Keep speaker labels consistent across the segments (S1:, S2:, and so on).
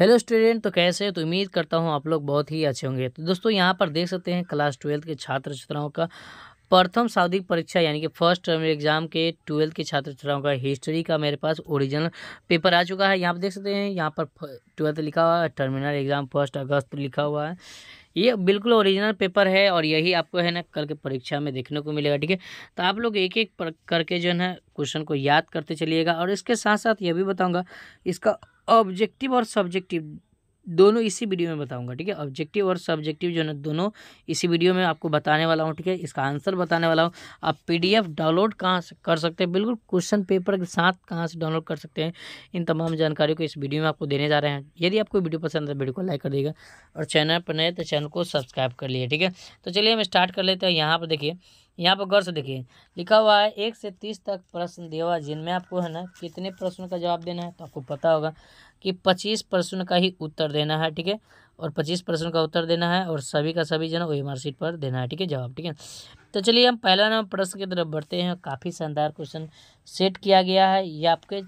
S1: hello student तो कैसे तो उम्मीद करता हूँ आप लोग बहुत ही अच्छे होंगे तो दोस्तों यहाँ पर देख सकते हैं क्लास ट्वेल्थ के छात्र छात्राओं का प्रथम शाब्दिक परीक्षा यानी कि फर्स्ट टर्म एग्जाम के ट्वेल्थ के छात्र छात्राओं का हिस्ट्री का मेरे पास ओरिजिनल पेपर आ चुका है यहाँ पर देख सकते हैं यहाँ पर ट्वेल्थ लिखा हुआ है टर्मिनल एग्जाम फर्स्ट अगस्त लिखा हुआ है ये बिल्कुल ओरिजिनल पेपर है और यही आपको है ना कल के परीक्षा में देखने को मिलेगा ठीक है तो आप लोग एक एक करके जो है क्वेश्चन को याद करते चलिएगा और इसके साथ साथ यह भी बताऊँगा इसका ऑब्जेक्टिव और सब्जेक्टिव दोनों इसी वीडियो में बताऊंगा ठीक है ऑब्जेक्टिव और सब्जेक्टिव जो है दोनों इसी वीडियो में आपको बताने वाला हूँ ठीक है इसका आंसर बताने वाला हूँ आप पीडीएफ डाउनलोड कहाँ से कर सकते हैं बिल्कुल क्वेश्चन पेपर के साथ कहाँ से डाउनलोड कर सकते हैं इन तमाम जानकारी को इस वीडियो में आपको देने जा रहे हैं यदि आपको वीडियो पसंद है वीडियो तो को लाइक कर देगा और चैनल पर नए तो चैनल को सब्सक्राइब कर लिए ठीक है तो चलिए हम स्टार्ट कर लेते हैं यहाँ पर देखिए यहाँ पर गौर से देखिए लिखा हुआ है एक से तीस तक प्रश्न दिया हुआ जिनमें आपको है ना कितने प्रश्न का जवाब देना है तो आपको पता होगा कि पच्चीस प्रश्न का ही उत्तर देना है ठीक है और पच्चीस प्रश्न का उत्तर देना है और सभी का सभी जो है वही मार्कशीट पर देना है ठीक है जवाब ठीक है तो चलिए हम पहला नाम प्रश्न की तरफ बढ़ते हैं काफ़ी शानदार क्वेश्चन सेट किया गया है ये आपके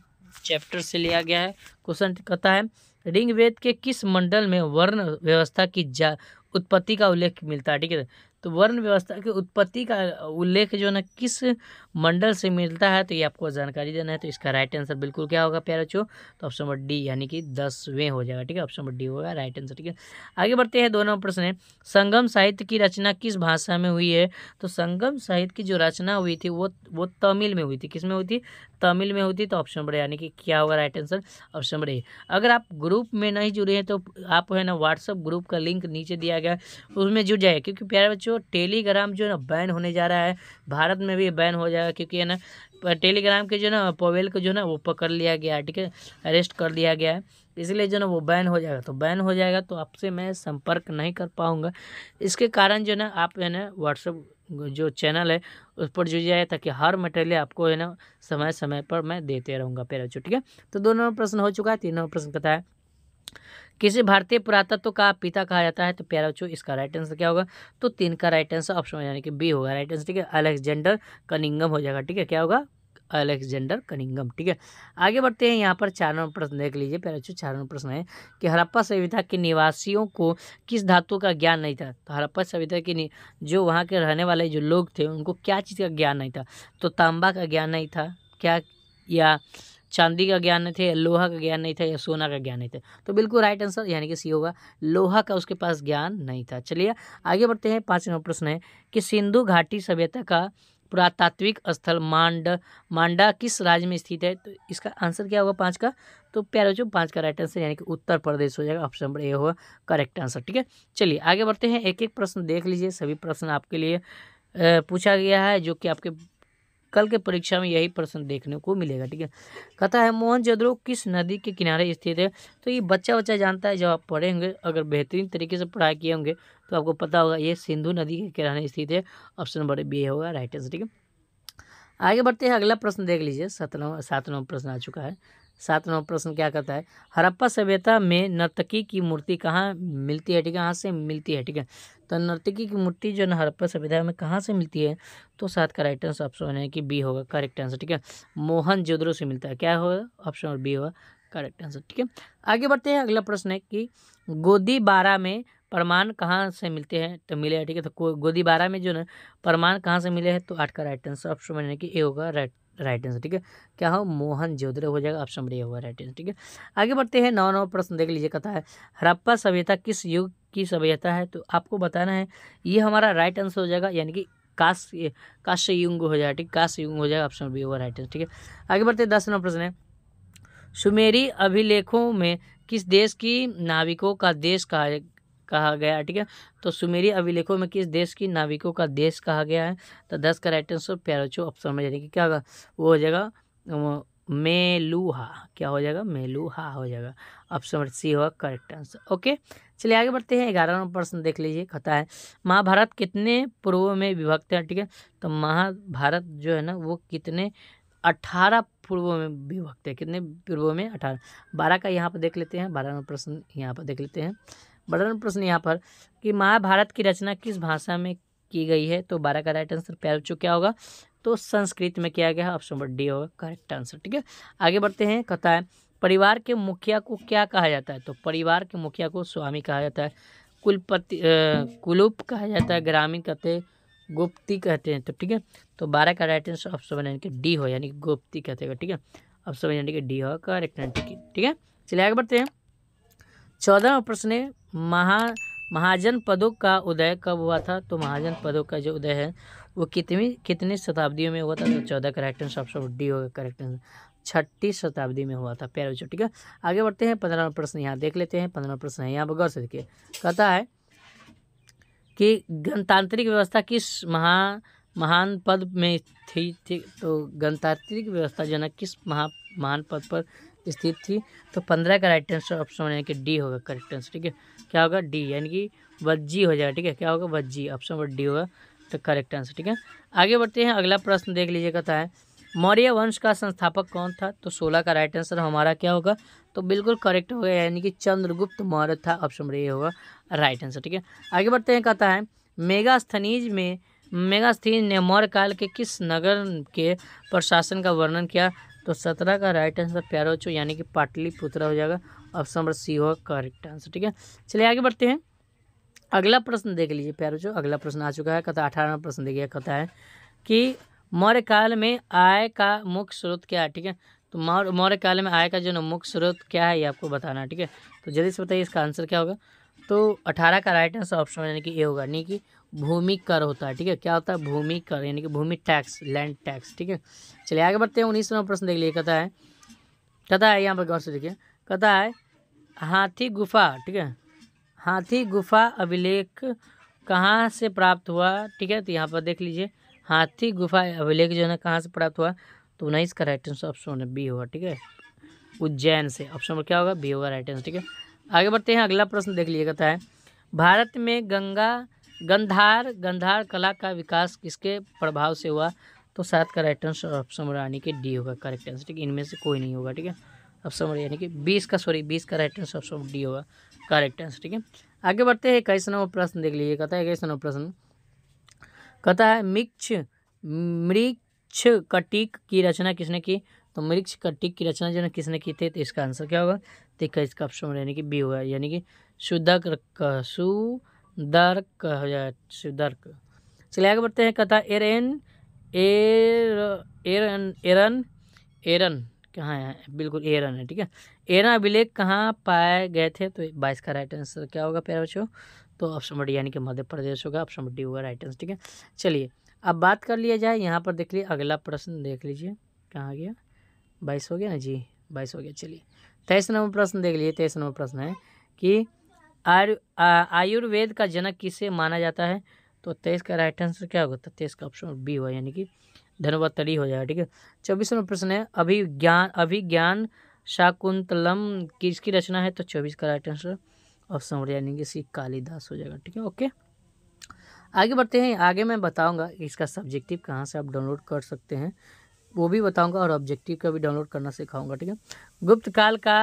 S1: चैप्टर से लिया गया है क्वेश्चन कहता है ऋग्वेद के किस मंडल में वर्ण व्यवस्था की जा उत्पत्ति का उल्लेख मिलता है ठीक है तो वर्ण व्यवस्था की उत्पत्ति का उल्लेख जो ना किस मंडल से मिलता है तो ये आपको जानकारी देना है तो इसका राइट आंसर बिल्कुल क्या होगा प्यारे बच्चों तो ऑप्शन नंबर डी यानी कि दसवें हो जाएगा ठीक है ऑप्शन नंबर डी होगा राइट आंसर ठीक है आगे बढ़ते हैं दोनों प्रश्न है संगम साहित्य की रचना किस भाषा में हुई है तो संगम साहित्य की जो रचना हुई थी वो वो तमिल में हुई थी किस में हुई थी तमिल में होती तो ऑप्शन बड़े यानी कि क्या होगा राइट आंसर ऑप्शन बड़े अगर आप ग्रुप में नहीं जुड़े हैं तो आप है ना व्हाट्सअप ग्रुप का लिंक नीचे दिया गया उसमें जुड़ जाए क्योंकि प्यारे बच्चों टेलीग्राम जो है ना बैन होने जा रहा है भारत में भी बैन हो जाएगा क्योंकि है ना टेलीग्राम के जो ना पोवेल को जो ना वो पकड़ लिया गया है ठीक है अरेस्ट कर लिया गया है इसलिए जो ना वो बैन हो जाएगा तो बैन हो जाएगा तो आपसे मैं संपर्क नहीं कर पाऊँगा इसके कारण जो ना आप है ना व्हाट्सअप जो चैनल है उस पर जुड़ जाए ताकि हर मटेरियल आपको है ना समय समय पर मैं देते रहूँगा पेरा ठीक है तो दो नंबर प्रश्न हो चुका है तीन नंबर प्रश्न पता है किसी भारतीय पुरातत्व का पिता कहा जाता है तो प्यारा चो इसका राइट आंसर क्या होगा तो तीन का राइट आंसर ऑप्शन यानी कि बी होगा राइट आंसर ठीक है अलेक्जेंडर कनिंगम हो जाएगा ठीक है क्या होगा अलेक्जेंडर कनिंगम ठीक है आगे बढ़ते हैं यहाँ पर चार नंबर प्रश्न देख लीजिए पहले बच्चों चार नंबर प्रश्न है कि हरप्पा सभ्यता के निवासियों को किस धातु का ज्ञान नहीं था तो हरप्पा सभ्यता के जो वहाँ के रहने वाले जो लोग थे उनको क्या चीज़ का ज्ञान नहीं था तो तांबा का ज्ञान नहीं था क्या या चांदी का ज्ञान नहीं था या लोहा का ज्ञान नहीं था या सोना का ज्ञान नहीं था तो बिल्कुल राइट आंसर यानी कि सी होगा लोहा का उसके पास ज्ञान नहीं था चलिए आगे बढ़ते हैं पाँच नंबर प्रश्न है कि सिंधु घाटी सभ्यता का पुरातात्विक स्थल मांड मांडा किस राज्य में स्थित है तो इसका आंसर क्या होगा पाँच का तो प्यारे जो पाँच का राइट आंसर यानी कि उत्तर प्रदेश हो जाएगा ऑप्शन नंबर ए होगा करेक्ट आंसर ठीक है चलिए आगे बढ़ते हैं एक एक प्रश्न देख लीजिए सभी प्रश्न आपके लिए पूछा गया है जो कि आपके कल के परीक्षा में यही प्रश्न देखने को मिलेगा ठीक है कथा है मोहन जदरो किस नदी के किनारे स्थित है तो ये बच्चा बच्चा जानता है जब आप पढ़ेंगे अगर बेहतरीन तरीके से पढ़ाई किए होंगे तो आपको पता होगा ये सिंधु नदी के किनारे स्थित है ऑप्शन नंबर बी होगा राइट आंसर ठीक है आगे बढ़ते हैं अगला प्रश्न देख लीजिए सात नंबर सात नंबर प्रश्न आ चुका है सात नंबर प्रश्न क्या कहता है हरप्पा सभ्यता में नर्तकी की मूर्ति कहाँ मिलती है ठीक है कहाँ से मिलती है ठीक है तो नर्तकी की मूर्ति जो है हरप्पा सभ्यता में कहाँ से मिलती है तो सात का राइट आंसर ऑप्शन है कि बी होगा करेक्ट आंसर ठीक है मोहन जोद्रो से मिलता है क्या होगा ऑप्शन और बी होगा करेक्ट आंसर ठीक है आगे बढ़ते हैं अगला प्रश्न है कि गोदी बारा में प्रमाण कहाँ से मिलते हैं तो मिले हैं ठीक है तो गोदी बारह में जो ना प्रमाण कहाँ से मिले हैं तो आठ का राइट आंसर ऑप्शन बने कि ए होगा राइट राइट आंसर ठीक है क्या हो मोहन जोधरे हो जाएगा ऑप्शन बढ़िया होगा राइट आंसर ठीक है आगे बढ़ते हैं नौ नौ प्रश्न देख लीजिए कथा है हरप्पा सभ्यता किस युग की सभ्यता है तो आपको बताना है ये हमारा राइट आंसर हो जाएगा यानी कि काश काश्य युग हो जाएगा ठीक काश्य युंग हो जाएगा ऑप्शन बी होगा राइट आंसर ठीक है आगे बढ़ते हैं दस नंबर प्रश्न है सुमेरी अभिलेखों में किस देश की नाविकों का देश कहा कहा गया है ठीक है तो सुमेरी अभिलेखों में किस देश की नाविकों का देश कहा गया है तो दस का राइट आंसर प्यारोचो ऑप्शन में यानी कि क्या होगा वो हो जाएगा मेलूहा क्या हो जाएगा मेलूहा हो जाएगा ऑप्शन नंबर सी होगा करेक्ट आंसर ओके चलिए आगे बढ़ते हैं ग्यारह नंबर प्रश्न देख लीजिए कथा है महाभारत कितने पूर्व में विभक्त है ठीक है तो महाभारत जो है ना वो कितने अठारह पूर्वों में विभक्त है कितने पूर्वों में अठारह बारह का यहाँ पर देख लेते हैं बारह नंबर प्रश्न यहाँ पर देख लेते हैं बड़ा प्रश्न यहाँ पर कि महाभारत की रचना किस भाषा में की गई है तो बारह का राइट आंसर पैर चुके होगा तो संस्कृत में किया गया है ऑप्शन नंबर डी होगा करेक्ट आंसर ठीक है आगे बढ़ते हैं कथा है परिवार के मुखिया को क्या कहा जाता है तो परिवार के मुखिया को स्वामी कहा जाता है कुलपति कुलूप कहा जाता है ग्रामीण कहते हैं गुप्ती कहते हैं तो ठीक है तो बारह का राइट आंसर ऑप्शन नंबर यानी कि डी हो यानी गुप्ती कहते हैं ठीक है ऑप्शन नंबर यानी कि डी हो करेक्ट आंसर ठीक है चलिए आगे बढ़ते हैं चौदहवा प्रश्न है महा महाजन पदों का उदय कब हुआ था तो महाजन पदों का जो उदय है वो कितनी कितनी शताब्दियों में हुआ था तो चौदह करेक्ट आंसर ऑप्शन डी होगा करेक्ट आंसर छठी शताब्दी में हुआ था प्यारे बच्चों ठीक है आगे बढ़ते हैं पंद्रहवा प्रश्न यहाँ देख लेते हैं पंद्रहवा प्रश्न है यहाँ पर गौर से देखिए कहता है कि गणतांत्रिक व्यवस्था किस महा महान पद में थी, थी तो गणतांत्रिक व्यवस्था जो है ना किस महा महान पद पर स्थित थी तो पंद्रह का राइट आंसर ऑप्शन यानी कि डी होगा करेक्ट आंसर ठीक है क्या होगा डी यानी कि वज्जी हो जाएगा ठीक है क्या होगा वज्जी ऑप्शन नंबर डी होगा तो करेक्ट आंसर ठीक है आगे बढ़ते हैं अगला प्रश्न देख लीजिए कहता है मौर्य वंश का संस्थापक कौन था तो सोलह का राइट आंसर हमारा क्या होगा तो बिल्कुल करेक्ट होगा यानी कि चंद्रगुप्त मौर्य था ऑप्शन नंबर ए होगा राइट आंसर ठीक है आगे बढ़ते हैं कहता है मेगास्थनीज में मेगास्थनीज ने मौर्य काल के किस नगर के प्रशासन का वर्णन किया तो सत्रह का राइट आंसर प्यारोचो यानी कि पाटली पुत्र हो जाएगा ऑप्शन नंबर सी होगा करेक्ट आंसर ठीक है चलिए आगे बढ़ते हैं अगला प्रश्न देख लीजिए प्यारोचो अगला प्रश्न आ चुका है कथा अठारहवा प्रश्न देखिए कथा है कि मौर्य काल में आय का मुख्य स्रोत क्या है ठीक है तो मौर्य काल में आय का जो ना मुख्य स्रोत क्या है ये आपको बताना है ठीक है तो जल्दी से बताइए इसका आंसर क्या होगा तो अठारह का राइट आंसर ऑप्शन यानी कि ए होगा यानी कि भूमि कर होता है ठीक है क्या होता है भूमि कर यानी कि भूमि टैक्स लैंड टैक्स ठीक है चलिए आगे बढ़ते हैं उन्नीस नंबर प्रश्न देख लिए कहता है कहता है यहाँ पर गौर से देखिए कहता है हाथी गुफा ठीक है हाथी गुफा अभिलेख कहाँ से प्राप्त हुआ ठीक है तो यहाँ पर देख लीजिए हाथी गुफा अभिलेख जो है ना कहाँ से प्राप्त हुआ तो उन्नीस का राइट आंसर ऑप्शन बी होगा ठीक है उज्जैन से ऑप्शन नंबर क्या होगा बी होगा राइट आंसर ठीक है आगे बढ़ते हैं अगला प्रश्न देख लिया कहता है भारत में गंगा गंधार गंधार कला का विकास किसके प्रभाव से हुआ तो सात का राइट आंसर ऑप्शन नंबर यानी कि डी होगा करेक्ट आंसर ठीक है इनमें से कोई नहीं होगा ठीक है ऑप्शन नंबर यानी कि बीस का सॉरी बीस का राइट आंसर ऑप्शन डी होगा करेक्ट आंसर ठीक है आगे बढ़ते हैं इक्कीस नंबर प्रश्न देख लीजिए कहता है इक्कीस नंबर प्रश्न कहता है मिक्ष मृक्ष कटिक की रचना किसने की तो मृक्ष कटिक की रचना जो किसने की थी तो इसका आंसर क्या होगा तो इसका ऑप्शन यानी कि बी होगा यानी कि शुद्धा सु दर्क जाए दर्क चलिए आगे बढ़ते हैं कथा एरन एर एरन एरन एरन कहाँ है बिल्कुल एरन है ठीक है एरन अभिलेख कहाँ पाए गए थे तो बाईस का राइट आंसर क्या होगा प्यारे बच्चों तो ऑप्शन डी यानी कि मध्य प्रदेश होगा ऑप्शन डी होगा राइट आंसर ठीक है चलिए अब बात कर लिया जाए यहाँ पर देख लीजिए अगला प्रश्न देख लीजिए कहाँ गया बाईस हो गया ना जी बाईस हो गया चलिए तेईस नंबर प्रश्न देख लीजिए तेईस नंबर प्रश्न है कि आयु आयुर्वेद का जनक किसे माना जाता है तो तेईस का राइट आंसर क्या होगा तो तेईस का ऑप्शन बी हुआ यानी कि धनवतरी हो जाएगा ठीक है चौबीस नंबर प्रश्न है अभिज्ञान अभिज्ञान शाकुंतलम किसकी रचना है तो चौबीस का राइट आंसर ऑप्शन यानी कि सी कालिदास हो जाएगा ठीक है ओके आगे बढ़ते हैं आगे मैं बताऊँगा इसका सब्जेक्टिव कहाँ से आप डाउनलोड कर सकते हैं वो भी बताऊँगा और ऑब्जेक्टिव का भी डाउनलोड करना सिखाऊंगा ठीक है गुप्त काल का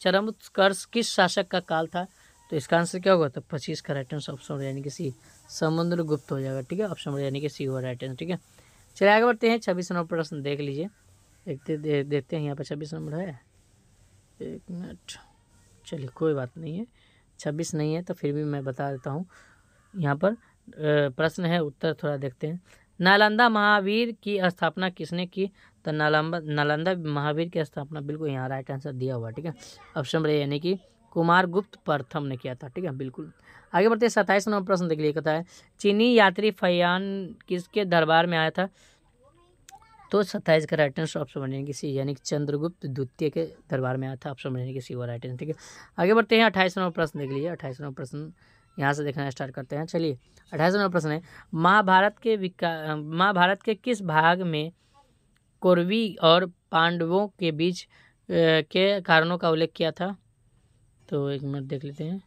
S1: चरम उत्कर्ष किस शासक का काल था तो इसका आंसर क्या होगा तो पच्चीस का राइट आंसर ऑप्शन यानी कि सी समुद्र गुप्त हो जाएगा ठीक है ऑप्शन यानी कि सी हुआ राइट आंसर ठीक है चलिए आगे बढ़ते हैं छब्बीस नंबर प्रश्न देख लीजिए देखते दे, देखते हैं यहाँ पर छब्बीस नंबर है एक मिनट चलिए कोई बात नहीं है छब्बीस नहीं है तो फिर भी मैं बता देता हूँ यहाँ पर प्रश्न है उत्तर थोड़ा देखते हैं नालंदा महावीर की स्थापना किसने की तो नालंदा नालंदा महावीर की स्थापना बिल्कुल यहाँ राइट आंसर दिया हुआ ठीक है ऑप्शन नंबर यानी कि कुमार गुप्त प्रथम ने किया था ठीक है बिल्कुल आगे बढ़ते हैं सत्ताईस नंबर प्रश्न देख लिया कहता है चीनी यात्री फयान किसके दरबार में आया था तो सत्ताईस का राइट आंसर ऑप्शन बनेंगे सी यानी कि चंद्रगुप्त द्वितीय के दरबार में आया था ऑप्शन बनेंगे सी वो राइट आंसर ठीक है आगे बढ़ते हैं अट्ठाईस नंबर प्रश्न देख लीजिए अट्ठाईस नंबर प्रश्न यहाँ से देखना स्टार्ट करते हैं चलिए अट्ठाईस नंबर प्रश्न है महाभारत के विका महाभारत के किस भाग में कौरवी और पांडवों के बीच के कारणों का उल्लेख किया था तो एक मिनट देख लेते हैं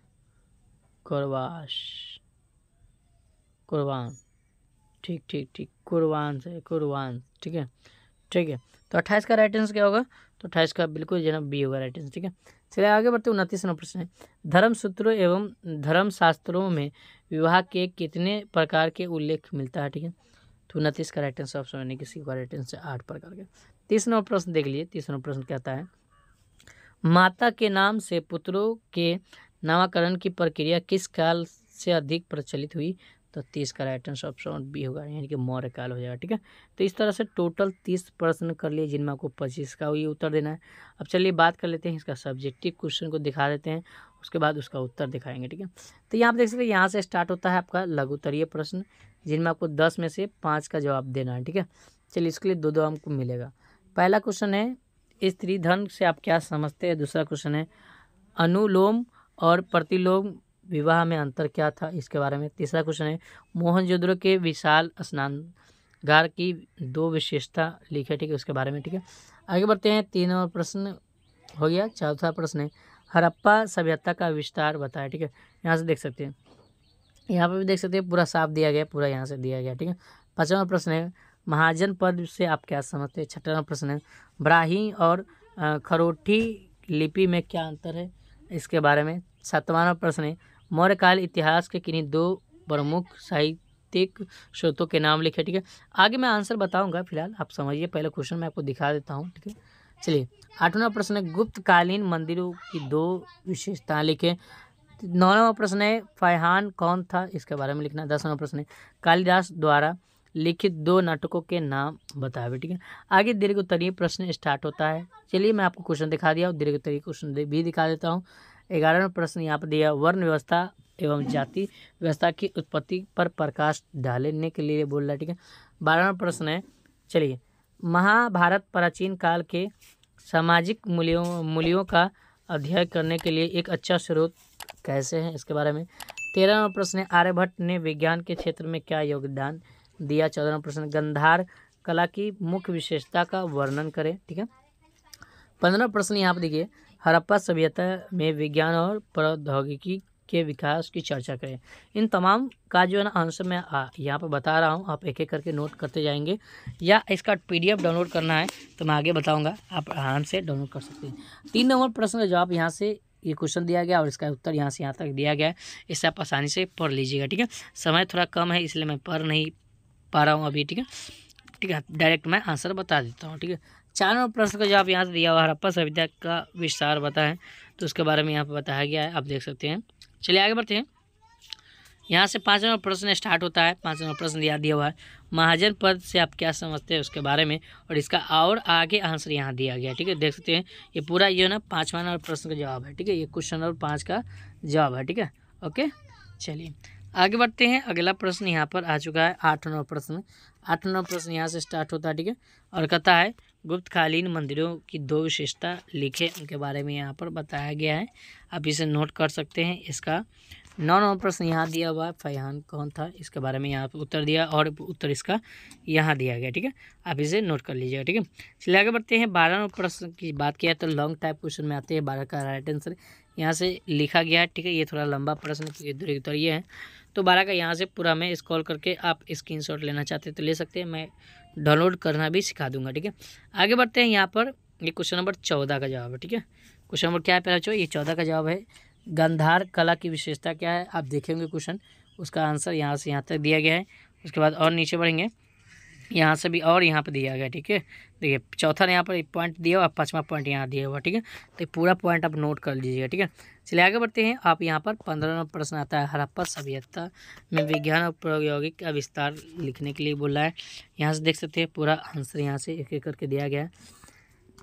S1: कुरवाश कुरबान ठीक ठीक ठीक कुरबान से कुरबान ठीक है ठीक है तो अट्ठाईस का राइट आंसर क्या होगा तो अट्ठाईस का बिल्कुल जनाब बी होगा राइट आंसर ठीक है चलिए आगे बढ़ते उनतीस नंबर प्रश्न है धर्म सूत्रों एवं धर्म शास्त्रों में विवाह के कितने प्रकार के उल्लेख मिलता है ठीक है तो उनतीस का राइट आंसर ऑप्शन यानी किसी का राइट आंसर आठ प्रकार का तीस नंबर प्रश्न देख लिए तीस नंबर प्रश्न कहता है माता के नाम से पुत्रों के नामकरण की प्रक्रिया किस काल से अधिक प्रचलित हुई तो तीस का राइट आंसर ऑप्शन बी होगा यानी कि मौर्य काल हो जाएगा ठीक है तो इस तरह से टोटल तीस प्रश्न कर लिए जिनमें आपको पच्चीस का ये उत्तर देना है अब चलिए बात कर लेते हैं इसका सब्जेक्टिव क्वेश्चन को दिखा देते हैं उसके बाद उसका उत्तर दिखाएंगे ठीक है तो यहाँ आप देख सकते हैं यहाँ से स्टार्ट होता है आपका उत्तरीय प्रश्न जिनमें आपको दस में से पाँच का जवाब देना है ठीक है चलिए इसके लिए दो दो हमको मिलेगा पहला क्वेश्चन है स्त्री धन से आप क्या समझते हैं दूसरा क्वेश्चन है अनुलोम और प्रतिलोम विवाह में अंतर क्या था इसके बारे में तीसरा क्वेश्चन है मोहनजोदड़ो के विशाल स्नानगार की दो विशेषता लिखे ठीक है उसके बारे में ठीक है आगे बढ़ते हैं तीन और प्रश्न हो गया चौथा प्रश्न है हरप्पा सभ्यता का विस्तार बताया ठीक है यहाँ से देख सकते हैं यहाँ पर भी देख सकते हैं पूरा साफ दिया गया पूरा यहाँ से दिया गया ठीक है पाँचवा प्रश्न है महाजन पद से आप क्या समझते हैं छठा प्रश्न है ब्राही और खरोठी लिपि में क्या अंतर है इसके बारे में सातवां प्रश्न है मौर्यकाल इतिहास के किन्हीं दो प्रमुख साहित्यिक स्रोतों के नाम लिखे ठीक है आगे मैं आंसर बताऊंगा फिलहाल आप समझिए पहले क्वेश्चन मैं आपको दिखा देता हूँ ठीक है चलिए आठवां प्रश्न है गुप्तकालीन मंदिरों की दो विशेषताएँ लिखें नौवा प्रश्न है फैहान कौन था इसके बारे में लिखना दसवां प्रश्न है कालिदास द्वारा लिखित दो नाटकों के नाम बतावे ठीक है आगे दीर्घ उत्तरीय प्रश्न स्टार्ट होता है चलिए मैं आपको क्वेश्चन दिखा दिया और दीर्घ उत्तरीय क्वेश्चन भी दिखा देता हूँ ग्यारहवें प्रश्न यहाँ पर दिया वर्ण व्यवस्था एवं जाति व्यवस्था की उत्पत्ति पर प्रकाश डालने के लिए बोल रहा है ठीक है बारहवा प्रश्न है चलिए महाभारत प्राचीन काल के सामाजिक मूल्यों मूल्यों का अध्ययन करने के लिए एक अच्छा स्रोत कैसे है इसके बारे में तेरहवा प्रश्न है आर्यभट्ट ने विज्ञान के क्षेत्र में क्या योगदान दिया चौदह प्रश्न गंधार कला की मुख्य विशेषता का वर्णन करें ठीक है पंद्रह प्रश्न यहाँ पर देखिए हड़प्पा सभ्यता में विज्ञान और प्रौद्योगिकी के विकास की चर्चा करें इन तमाम का जो है ना आंसर मैं यहाँ पर बता रहा हूँ आप एक एक करके नोट करते जाएंगे या इसका पीडीएफ डाउनलोड करना है तो मैं आगे बताऊँगा आप आराम से डाउनलोड कर सकते हैं तीन नंबर प्रश्न का जवाब यहाँ से ये क्वेश्चन दिया गया और इसका उत्तर यहाँ से यहाँ तक दिया गया है इसे आप आसानी से पढ़ लीजिएगा ठीक है समय थोड़ा कम है इसलिए मैं पढ़ नहीं पा रहा हूँ अभी ठीक है ठीक है डायरेक्ट मैं आंसर बता देता हूँ ठीक है चार नंबर प्रश्न का जवाब यहाँ से दिया हुआ हरप्पा सभ्यता का विस्तार बताएं तो उसके बारे में यहाँ पर बताया गया है आप देख सकते हैं चलिए आगे बढ़ते हैं यहाँ से पाँच नंबर प्रश्न स्टार्ट होता है पाँच नंबर प्रश्न दिया दिया हुआ है महाजन पद से आप क्या समझते हैं उसके बारे में और इसका और आगे आंसर यहाँ दिया गया ठीक है देख सकते हैं ये पूरा ये ना पाँचवा नंबर प्रश्न का जवाब है ठीक है ये क्वेश्चन नंबर पाँच का जवाब है ठीक है ओके चलिए आगे बढ़ते हैं अगला प्रश्न यहाँ पर आ चुका है आठ नौ प्रश्न आठ नौ प्रश्न यहाँ से स्टार्ट होता है ठीक है और कथा है गुप्तकालीन मंदिरों की दो विशेषता लिखे उनके बारे में यहाँ पर बताया गया है आप इसे नोट कर सकते हैं इसका नौ नौ प्रश्न यहाँ दिया हुआ है फैहान कौन था इसके बारे में यहाँ पर उत्तर दिया और उत्तर इसका यहाँ दिया गया ठीक है आप इसे नोट कर लीजिएगा ठीक है चलिए आगे बढ़ते हैं बारह नौ प्रश्न की बात किया तो लॉन्ग टाइप क्वेश्चन में आते हैं बारह का राइट आंसर यहाँ से लिखा गया है ठीक है ये थोड़ा लंबा प्रश्न उत्तर ये है तो बारह का यहाँ से पूरा मैं स्कॉल करके आप स्क्रीन लेना चाहते हैं तो ले सकते हैं मैं डाउनलोड करना भी सिखा दूंगा ठीक है आगे बढ़ते हैं यहाँ पर ये क्वेश्चन नंबर चौदह का जवाब है ठीक है क्वेश्चन नंबर क्या है पहला चो ये चौदह का जवाब है गंधार कला की विशेषता क्या है आप देखेंगे क्वेश्चन उसका आंसर यहाँ से यहाँ तक दिया गया है उसके बाद और नीचे बढ़ेंगे यहाँ से भी और यहाँ पे दिया गया ठीक है देखिए चौथा यहाँ पर एक पॉइंट दिया हुआ पाँचवा पॉइंट यहाँ दिया हुआ ठीक है तो पूरा पॉइंट आप नोट कर लीजिएगा ठीक है चलिए आगे बढ़ते हैं आप यहाँ पर पंद्रह नंबर प्रश्न आता है हरप्पा सभ्यता में विज्ञान और प्रौद्योगिक का विस्तार लिखने के लिए बोला है यहाँ से देख सकते हैं पूरा आंसर यहाँ से एक एक करके दिया गया है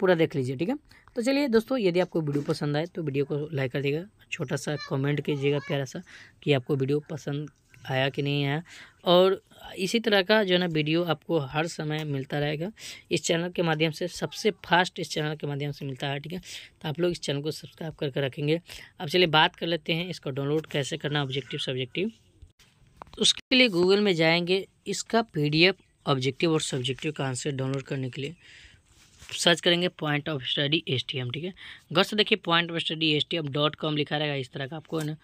S1: पूरा देख लीजिए ठीक है तो चलिए दोस्तों यदि आपको वीडियो पसंद आए तो वीडियो को लाइक कर दीजिएगा छोटा सा कमेंट कीजिएगा प्यारा सा कि आपको वीडियो पसंद आया कि नहीं आया और इसी तरह का जो है ना वीडियो आपको हर समय मिलता रहेगा इस चैनल के माध्यम से सबसे फास्ट इस चैनल के माध्यम से मिलता है ठीक है तो आप लोग इस चैनल को सब्सक्राइब करके रखेंगे अब चलिए बात कर लेते हैं इसको डाउनलोड कैसे करना ऑब्जेक्टिव सब्जेक्टिव तो उसके लिए गूगल में जाएंगे इसका पी ऑब्जेक्टिव और सब्जेक्टिव का आंसर डाउनलोड करने के लिए सर्च करेंगे पॉइंट ऑफ स्टडी एस ठीक है गौर से देखिए point of study S dot com लिखा रहेगा इस तरह का आपको है ना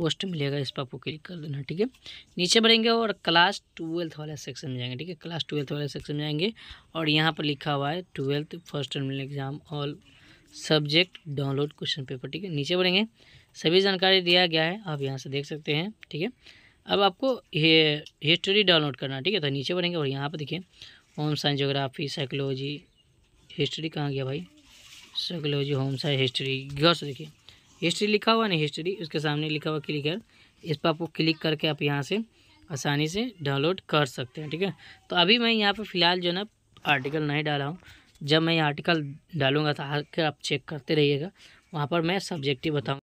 S1: पोस्ट मिलेगा इस पर आपको क्लिक कर देना ठीक है नीचे बढ़ेंगे और क्लास ट्वेल्थ वाला सेक्शन में जाएंगे ठीक है क्लास ट्वेल्थ वाले सेक्शन में जाएंगे और यहाँ पर लिखा हुआ है twelfth first terminal exam all subject download question paper ठीक है नीचे बढ़ेंगे सभी जानकारी दिया गया है आप यहाँ से देख सकते हैं ठीक है अब आपको हिस्ट्री डाउनलोड करना ठीक है तो नीचे बढ़ेंगे और यहाँ पर देखिए home science geography psychology history कहाँ गया भाई साइकोलॉजी होम साइंस हिस्ट्री गौर से देखिए हिस्ट्री लिखा हुआ नहीं हिस्ट्री उसके सामने लिखा हुआ क्लिक है इस पर आपको क्लिक करके आप यहाँ से आसानी से डाउनलोड कर सकते हैं ठीक है तो अभी मैं यहाँ पर फ़िलहाल जो ना आर्टिकल नहीं डाला हूँ जब मैं ये आर्टिकल डालूँगा तो आकर आप चेक करते रहिएगा वहाँ पर मैं सब्जेक्टिव बताऊँ